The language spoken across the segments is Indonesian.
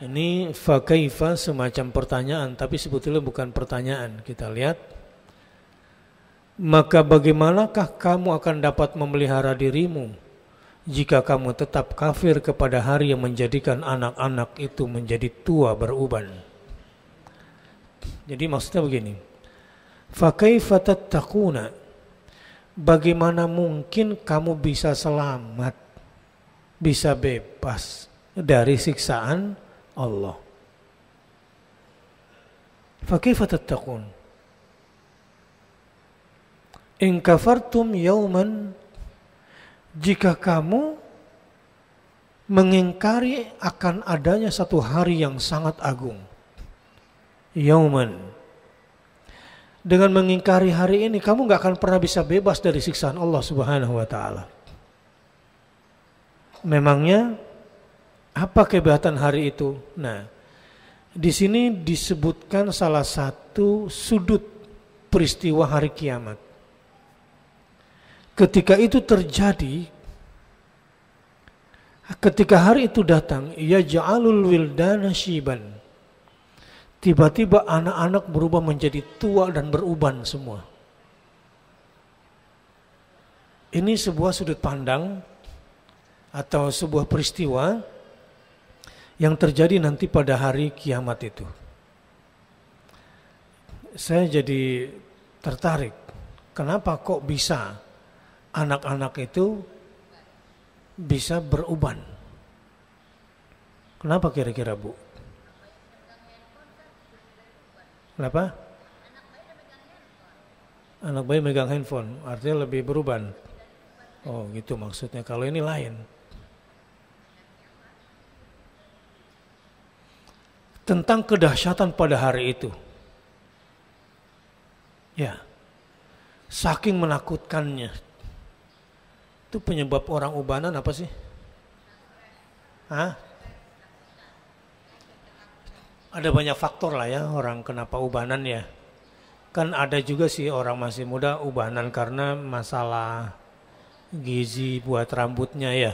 Ini fakaifa semacam pertanyaan, tapi sebetulnya bukan pertanyaan. Kita lihat. Maka bagaimanakah kamu akan dapat memelihara dirimu jika kamu tetap kafir kepada hari yang menjadikan anak-anak itu menjadi tua beruban? Jadi maksudnya begini. Fakaifa tattaquna? Bagaimana mungkin kamu bisa selamat, bisa bebas dari siksaan Allah. Fakaifa tattaqun? In kafartum yauman jika kamu mengingkari akan adanya satu hari yang sangat agung. Yauman. Dengan mengingkari hari ini kamu nggak akan pernah bisa bebas dari siksaan Allah Subhanahu wa taala. Memangnya apa kehebatan hari itu? Nah, di sini disebutkan salah satu sudut peristiwa hari kiamat. Ketika itu terjadi, ketika hari itu datang, ia ja'alul wildana shiban. Tiba-tiba anak-anak berubah menjadi tua dan beruban semua. Ini sebuah sudut pandang atau sebuah peristiwa yang terjadi nanti pada hari kiamat itu. Saya jadi tertarik, kenapa kok bisa anak-anak itu bisa beruban? Kenapa kira-kira Bu? Kenapa? Anak bayi megang handphone, artinya lebih beruban. Oh gitu maksudnya, kalau ini lain. tentang kedahsyatan pada hari itu. Ya. Saking menakutkannya. Itu penyebab orang ubanan apa sih? Hah? Ada banyak faktor lah ya orang kenapa ubanan ya. Kan ada juga sih orang masih muda ubanan karena masalah gizi buat rambutnya ya.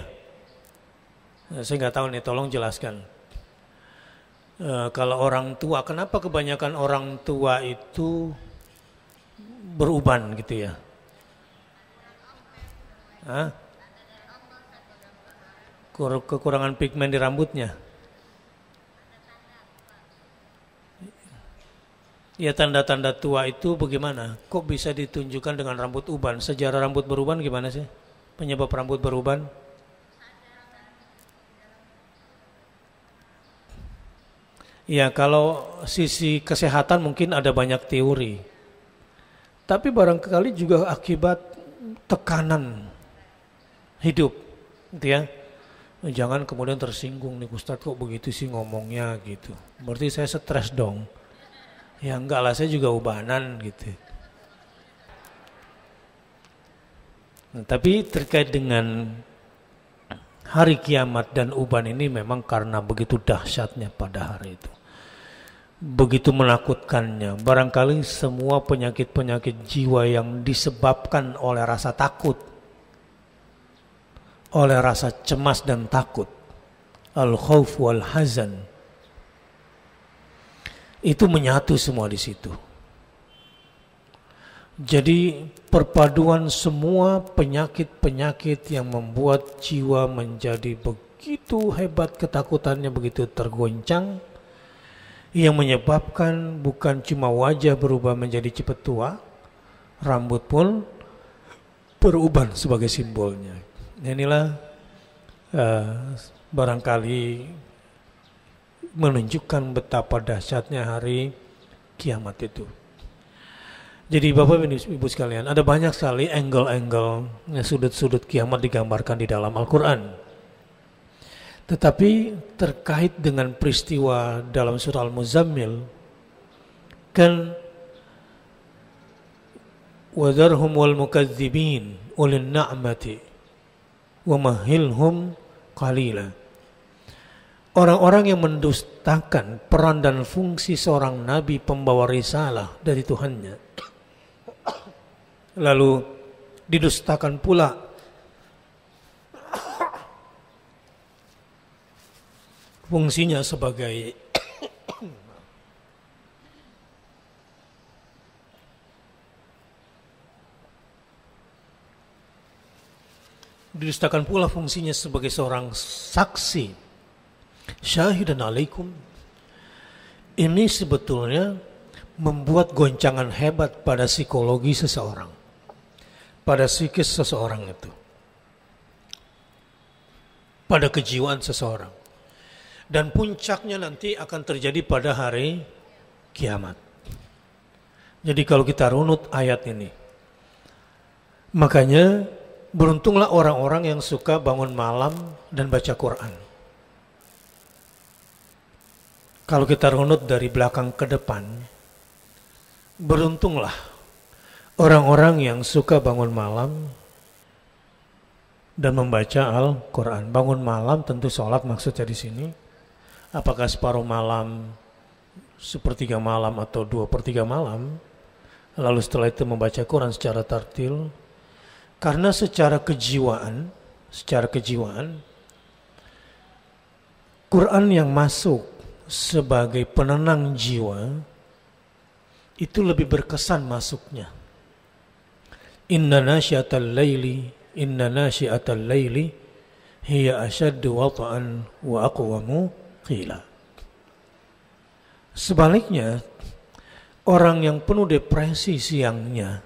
Saya nggak tahu nih, tolong jelaskan e, kalau orang tua, kenapa kebanyakan orang tua itu beruban gitu ya? Hah? Kekurangan pigmen di rambutnya. Ya tanda-tanda tua itu bagaimana? Kok bisa ditunjukkan dengan rambut uban? Sejarah rambut beruban gimana sih? Penyebab rambut beruban? Ya kalau sisi kesehatan mungkin ada banyak teori. Tapi barangkali juga akibat tekanan hidup. Gitu ya. Jangan kemudian tersinggung nih Ustadz kok begitu sih ngomongnya gitu. Berarti saya stres dong. Ya enggak lah saya juga ubanan gitu. Nah, tapi terkait dengan hari kiamat dan uban ini memang karena begitu dahsyatnya pada hari itu begitu menakutkannya. Barangkali semua penyakit-penyakit jiwa yang disebabkan oleh rasa takut, oleh rasa cemas dan takut, al-khawf wal-hazan, itu menyatu semua di situ. Jadi perpaduan semua penyakit-penyakit yang membuat jiwa menjadi begitu hebat ketakutannya begitu tergoncang yang menyebabkan bukan cuma wajah berubah menjadi cepat tua, rambut pun berubah sebagai simbolnya. Inilah uh, barangkali menunjukkan betapa dahsyatnya hari kiamat itu. Jadi Bapak dan Ibu sekalian, ada banyak sekali angle-angle sudut-sudut kiamat digambarkan di dalam Al-Quran. Tetapi terkait dengan peristiwa dalam surah Al-Muzammil kan wadharhum wal mukadzibin ulin na'mati wa mahilhum qalila. Orang-orang yang mendustakan peran dan fungsi seorang nabi pembawa risalah dari Tuhannya. Lalu didustakan pula fungsinya sebagai didustakan pula fungsinya sebagai seorang saksi syahidan alaikum ini sebetulnya membuat goncangan hebat pada psikologi seseorang pada psikis seseorang itu pada kejiwaan seseorang dan puncaknya nanti akan terjadi pada hari kiamat. Jadi kalau kita runut ayat ini, makanya beruntunglah orang-orang yang suka bangun malam dan baca Quran. Kalau kita runut dari belakang ke depan, beruntunglah orang-orang yang suka bangun malam dan membaca Al-Quran. Bangun malam tentu sholat maksudnya di sini apakah separuh malam, sepertiga malam atau dua pertiga malam, lalu setelah itu membaca Quran secara tartil, karena secara kejiwaan, secara kejiwaan, Quran yang masuk sebagai penenang jiwa itu lebih berkesan masuknya. Inna nasyiatal laili, inna nasyiatal laili hiya asyaddu wata'an wa aqwamu Gila. Sebaliknya, orang yang penuh depresi siangnya,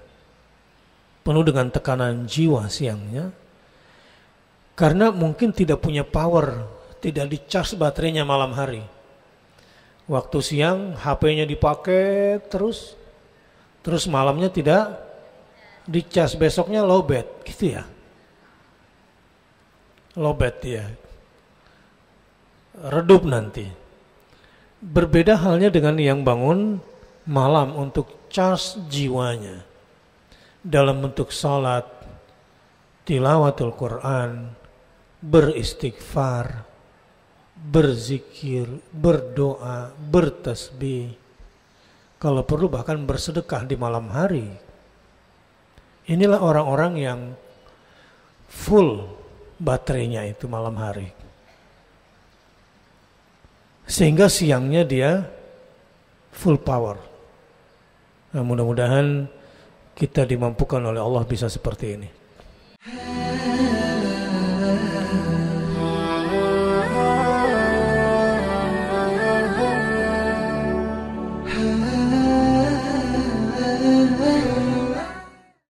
penuh dengan tekanan jiwa siangnya, karena mungkin tidak punya power, tidak dicas baterainya malam hari. Waktu siang HP-nya dipakai terus, terus malamnya tidak dicas, besoknya lowbat gitu ya. Lowbat ya, redup nanti. Berbeda halnya dengan yang bangun malam untuk charge jiwanya dalam bentuk salat, tilawatul Quran, beristighfar, berzikir, berdoa, bertasbih, kalau perlu bahkan bersedekah di malam hari. Inilah orang-orang yang full baterainya itu malam hari sehingga siangnya dia full power. Nah, mudah-mudahan kita dimampukan oleh Allah bisa seperti ini.